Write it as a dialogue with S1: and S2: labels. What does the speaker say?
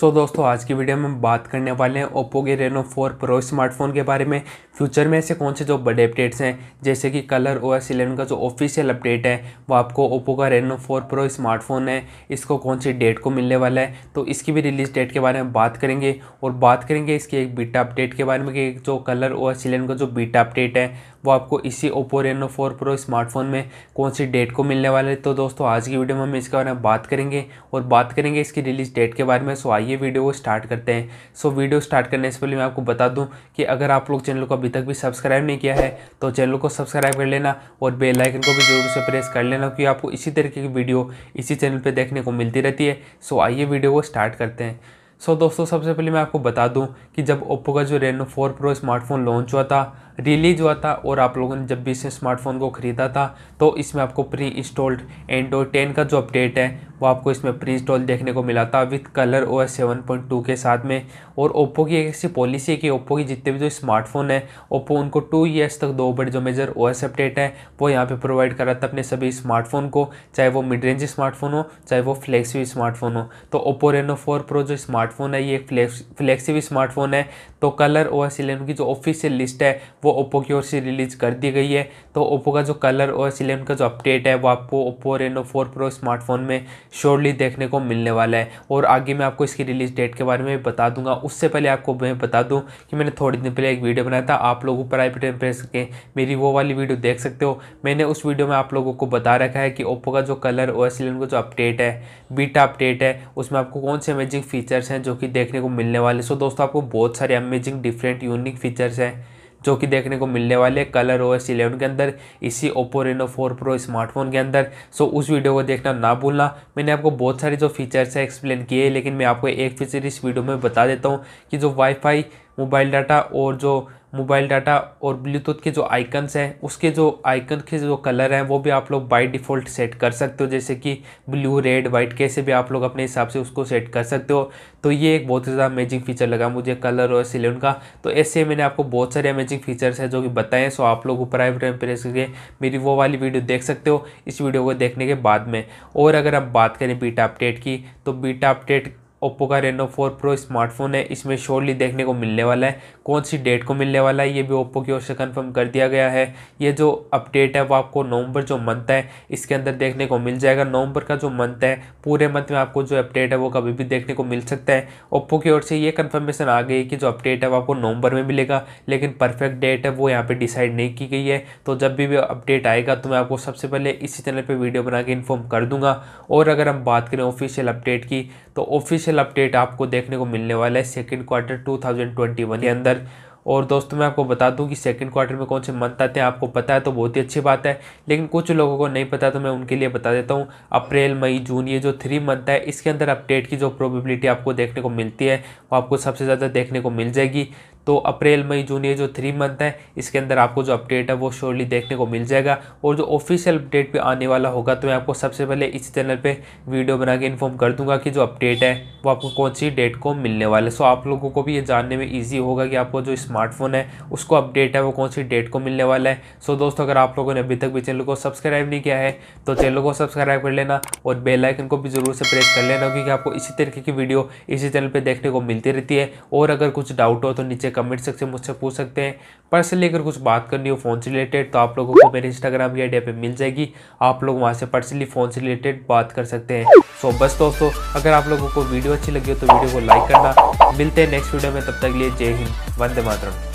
S1: सो so, दोस्तों आज की वीडियो में हम बात करने वाले हैं ओप्पो के रेनो 4 प्रो स्मार्टफोन के बारे में फ्यूचर में ऐसे कौन से जो बड़े अपडेट्स हैं जैसे कि कलर ओ एस इलेवन का जो ऑफिशियल अपडेट है वो आपको ओप्पो का रेनो 4 प्रो स्मार्टफोन है इसको कौन सी डेट को मिलने वाला है तो इसकी भी रिलीज डेट के बारे में बात करेंगे और बात करेंगे इसके एक बीटा अपडेट के बारे में कि जो कलर ओ एस इलेवन का जो बीटा अपडेट है वो आपको इसी Oppo Reno four pro smartphone में कौन सी डेट को मिलने वाले तो दोस्तों आज की वीडियो में हम इसके बारे में बात करेंगे और बात करेंगे इसकी रिलीज़ डेट के बारे में सो आइए वीडियो को स्टार्ट करते हैं सो वीडियो स्टार्ट करने से पहले मैं आपको बता दूँ कि अगर आप लोग चैनल को अभी तक भी सब्सक्राइब नहीं किया है तो चैनल को सब्सक्राइब कर लेना और बेलाइकन को भी जरूर से प्रेस कर लेना क्योंकि आपको इसी तरीके की वीडियो इसी चैनल पर देखने को मिलती रहती है सो आइए वीडियो को स्टार्ट करते हैं सो so, दोस्तों सबसे पहले मैं आपको बता दूं कि जब ओप्पो का जो Reno four pro smartphone launch हुआ था रिलीज हुआ था और आप लोगों ने जब भी इस स्मार्टफ़ोन को ख़रीदा था तो इसमें आपको प्री इंस्टॉल्ड एंड्रॉयड टेन का जो अपडेट है वो आपको इसमें प्री इंस्टॉल देखने को मिला था with Color O S seven point two के साथ में और ओप्पो की एक ऐसी पॉलिसी है कि ओप्पो की जितने भी जो स्मार्टफोन है ओप्पो उनको टू ईयर्स तक दो बड़े जो मेजर ओ एस अपडेट है वो यहाँ पर प्रोवाइड कर रहा था अपने सभी स्मार्टफोन को चाहे वो मिड रेंज स्मार्टफोन हो चाहे वो फ्लेक्सिव स्मार्टफोन हो तो ओप्पो रेनो फोर प्रो जो स्मार्टफोन है ये एक फ्लेक्सिव स्मार्टफोन है तो कलर ओ एस इलेवन की जो ऑफिशियल लिस्ट है वो ओप्पो की ओर से रिलीज कर दी गई है तो ओप्पो का जो कलर ओ एस इलेवन का जो अपडेट है वो आपको Oppo Reno four pro smartphone में श्योरली देखने को मिलने वाला है और आगे मैं आपको इसकी रिलीज़ डेट के बारे में बता दूंगा उससे पहले आपको मैं बता दूं कि मैंने थोड़े दिन पहले एक वीडियो बनाया था आप लोग ऊपर आई बटन प्रेस मेरी वो वाली वीडियो देख सकते हो मैंने उस वीडियो में आप लोगों को बता रखा है कि ओप्पो का जो कलर ओ एस का जो अपडेट है बीटा अपडेट है उसमें आपको कौन से अमेजिंग फीचर्स हैं जो कि देखने को मिलने वाले सो दोस्तों आपको बहुत सारे अमेजिंग डिफरेंट यूनिक फीचर्स हैं जो कि देखने को मिलने वाले कलर ओ एस इलेवन के अंदर इसी Oppo Reno four pro smartphone के अंदर सो उस वीडियो को देखना ना भूलना मैंने आपको बहुत सारे जो फीचर्स है एक्सप्लेन किए लेकिन मैं आपको एक फीचर इस वीडियो में बता देता हूँ कि जो वाईफाई मोबाइल डाटा और जो मोबाइल डाटा और ब्लूटूथ के जो आइकन्स हैं उसके जो आइकन के जो कलर हैं वो भी आप लोग बाई डिफ़ॉल्ट सेट कर सकते हो जैसे कि ब्लू रेड वाइट कैसे भी आप लोग अपने हिसाब से उसको सेट कर सकते हो तो ये एक बहुत ही ज़्यादा अमेजिंग फीचर लगा मुझे कलर और सिलेन का तो ऐसे मैंने आपको बहुत सारे अमेजिंग फीचर्स हैं जो कि बताएं सो आप लोग ऊपर आई बटन प्रेस करके मेरी वो वाली वीडियो देख सकते हो इस वीडियो को देखने के बाद में और अगर आप बात करें बीटा अपडेट की तो बीटा अपडेट ओप्पो का रेनो फोर प्रो स्मार्टफोन है इसमें शोरली देखने को मिलने वाला है कौन सी डेट को मिलने वाला है ये भी ओप्पो की ओर से कन्फर्म कर दिया गया है ये जो अपडेट है वो आपको नवंबर जो मंथ है इसके अंदर देखने को मिल जाएगा नवंबर का जो मंथ है पूरे मंथ में आपको जो अपडेट है वो कभी भी देखने को मिल सकता है ओप्पो की ओर से ये कन्फर्मेशन आ गई कि जो अपडेट है वो आपको नवंबर में मिलेगा लेकिन परफेक्ट डेट है वो यहाँ पर डिसाइड नहीं की गई है तो जब भी अपडेट आएगा तो मैं आपको सबसे पहले इसी चैनल पर वीडियो बना के इन्फॉर्म कर दूंगा और अगर हम बात करें ऑफिशियल अपडेट की तो ऑफिशियल फाइनेंशियल अपडेट आपको देखने को मिलने वाला है सेकेंड क्वार्टर 2021 के अंदर और दोस्तों मैं आपको बता दूं कि सेकंड क्वार्टर में कौन से मंथ आते हैं आपको पता है तो बहुत ही अच्छी बात है लेकिन कुछ लोगों को नहीं पता तो मैं उनके लिए बता देता हूं अप्रैल मई जून ये जो थ्री मंथ है इसके अंदर अपडेट की जो प्रोबेबिलिटी आपको देखने को मिलती है वो आपको सबसे ज़्यादा देखने को मिल जाएगी तो अप्रैल मई जून ये जो थ्री मंथ है इसके अंदर आपको जो अपडेट है वो श्योरली देखने को मिल जाएगा और जो ऑफिशियल अपडेट भी आने वाला होगा तो मैं आपको सबसे पहले इस चैनल पे वीडियो बना के इन्फॉर्म कर दूंगा कि जो अपडेट है वो आपको कौन सी डेट को मिलने वाले सो आप लोगों को भी ये जानने में ईजी होगा कि आपको जो स्मार्टफोन है उसको अपडेट है वो कौन सी डेट को मिलने वाला है सो दोस्तों अगर आप लोगों ने अभी तक भी चैनल को सब्सक्राइब नहीं किया है तो चैनल को सब्सक्राइब कर लेना और बेलाइकन को भी ज़रूर से प्रेस कर लेना क्योंकि आपको इसी तरीके की वीडियो इसी चैनल पर देखने को मिलती रहती है और अगर कुछ डाउट हो तो नीचे कमेंट सेक्शन में मुझसे पूछ सकते हैं पर्सनली लेकर कुछ बात करनी हो फ़ोन से रिलेटेड तो आप लोगों को मेरे इंस्टाग्राम की आइडिया पे मिल जाएगी आप लोग वहाँ से पर्सनली फ़ोन से रिलेटेड बात कर सकते हैं सो बस दोस्तों अगर आप लोगों को वीडियो अच्छी लगी हो तो वीडियो को लाइक करना मिलते हैं नेक्स्ट वीडियो में तब तक लिए जय हिंद वंदे मातरम